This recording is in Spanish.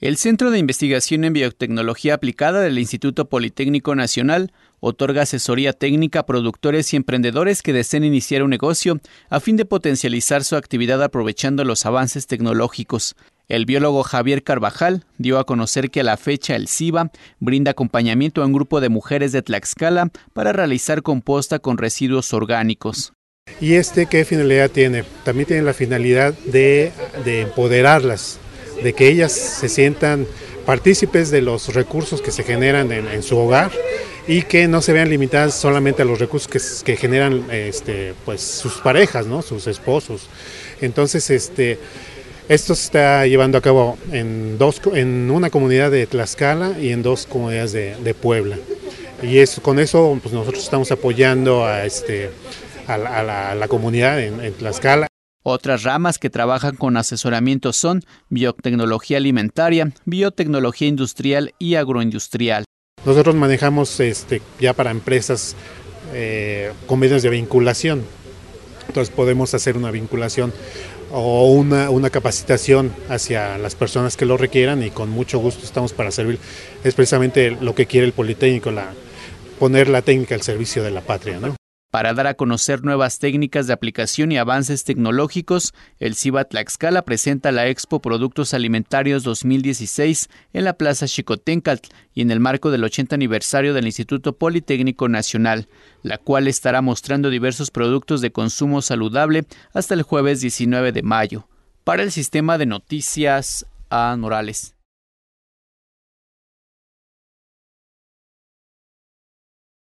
El Centro de Investigación en Biotecnología Aplicada del Instituto Politécnico Nacional otorga asesoría técnica a productores y emprendedores que deseen iniciar un negocio a fin de potencializar su actividad aprovechando los avances tecnológicos. El biólogo Javier Carvajal dio a conocer que a la fecha el CIBA brinda acompañamiento a un grupo de mujeres de Tlaxcala para realizar composta con residuos orgánicos. ¿Y este qué finalidad tiene? También tiene la finalidad de empoderarlas de que ellas se sientan partícipes de los recursos que se generan en, su hogar y que no se vean limitadas solamente a los recursos que, generan este, pues, sus parejas, ¿no? sus esposos. Entonces, este, esto se está llevando a cabo en, dos, en una comunidad de Tlaxcala y en dos comunidades de, Puebla. Y con eso pues nosotros estamos apoyando a, este, la, comunidad en Tlaxcala. Otras ramas que trabajan con asesoramiento son biotecnología alimentaria, biotecnología industrial y agroindustrial. Nosotros manejamos este, ya para empresas eh, convenios de vinculación. Entonces podemos hacer una vinculación o una, capacitación hacia las personas que lo requieran y con mucho gusto estamos para servir. Es precisamente lo que quiere el Politécnico, poner la técnica al servicio de la patria. ¿no? Para dar a conocer nuevas técnicas de aplicación y avances tecnológicos, el CIBA Tlaxcala presenta la Expo Productos Alimentarios 2016 en la Plaza Chicotencatl y en el marco del 80 aniversario del Instituto Politécnico Nacional, la cual estará mostrando diversos productos de consumo saludable hasta el jueves 19 de mayo. Para el sistema de noticias, a